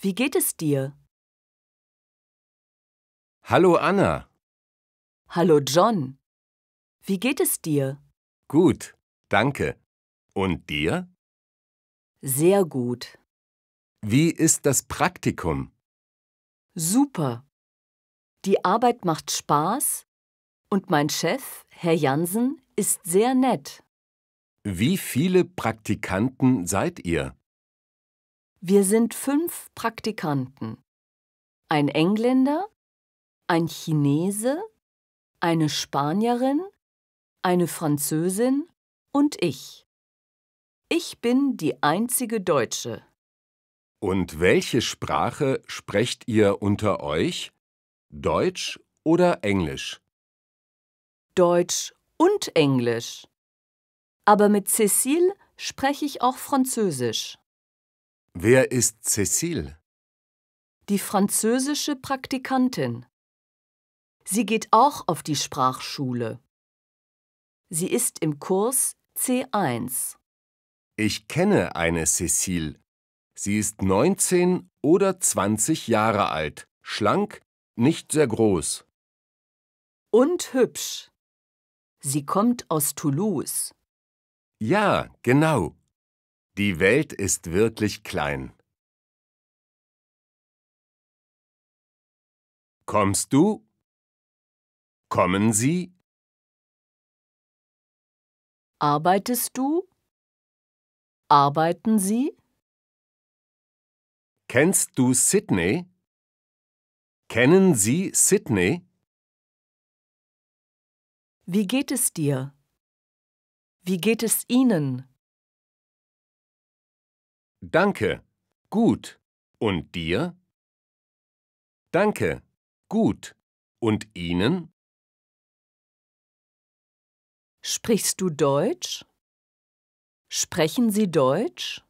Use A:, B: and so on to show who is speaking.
A: Wie geht es dir?
B: Hallo Anna.
A: Hallo John. Wie geht es dir?
B: Gut, danke. Und dir? Sehr gut. Wie ist
C: das Praktikum?
D: Super. Die Arbeit macht Spaß und mein Chef, Herr Jansen, ist sehr nett.
C: Wie viele Praktikanten seid ihr?
D: Wir sind fünf Praktikanten. Ein Engländer, ein Chinese, eine Spanierin, eine Französin und ich. Ich bin die einzige Deutsche.
C: Und welche Sprache sprecht ihr unter euch? Deutsch oder Englisch?
D: Deutsch und Englisch. Aber mit Cécile spreche ich auch Französisch.
C: Wer ist Cécile?
D: Die französische Praktikantin. Sie geht auch auf die Sprachschule. Sie ist im Kurs C1.
C: Ich kenne eine Cécile. Sie ist 19 oder 20 Jahre alt, schlank, nicht sehr groß. Und hübsch. Sie kommt aus Toulouse.
B: Ja, genau. Die Welt ist wirklich klein. Kommst du? Kommen Sie?
A: Arbeitest du? Arbeiten Sie?
B: Kennst du Sydney? Kennen Sie Sydney?
A: Wie geht es dir? Wie geht es
B: Ihnen? Danke. Gut. Und dir? Danke. Gut. Und Ihnen? Sprichst du Deutsch?
A: Sprechen Sie Deutsch?